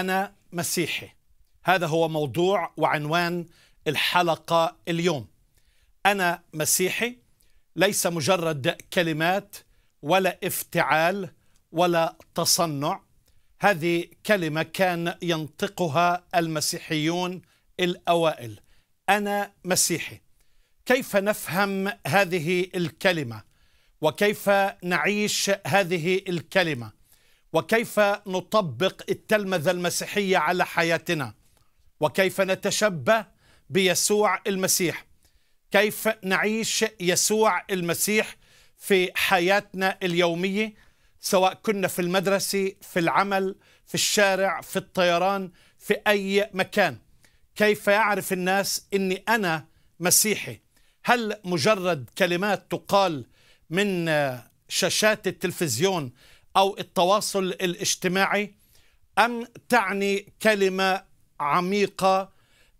انا مسيحي هذا هو موضوع وعنوان الحلقه اليوم انا مسيحي ليس مجرد كلمات ولا افتعال ولا تصنع هذه كلمه كان ينطقها المسيحيون الاوائل انا مسيحي كيف نفهم هذه الكلمه وكيف نعيش هذه الكلمه وكيف نطبق التلمذة المسيحية على حياتنا وكيف نتشبه بيسوع المسيح كيف نعيش يسوع المسيح في حياتنا اليومية سواء كنا في المدرسة في العمل في الشارع في الطيران في أي مكان كيف يعرف الناس أني أنا مسيحي هل مجرد كلمات تقال من شاشات التلفزيون أو التواصل الاجتماعي أم تعني كلمة عميقة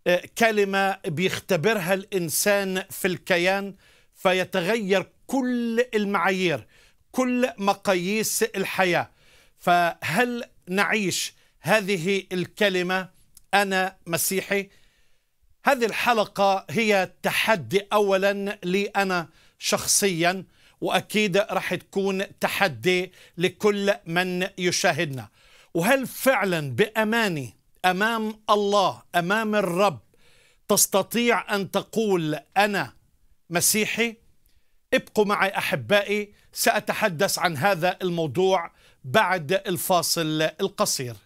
آه، كلمة بيختبرها الإنسان في الكيان فيتغير كل المعايير كل مقاييس الحياة فهل نعيش هذه الكلمة أنا مسيحي هذه الحلقة هي تحدي أولا لي أنا شخصيا واكيد رح تكون تحدي لكل من يشاهدنا وهل فعلا باماني امام الله امام الرب تستطيع ان تقول انا مسيحي ابقوا معي احبائي ساتحدث عن هذا الموضوع بعد الفاصل القصير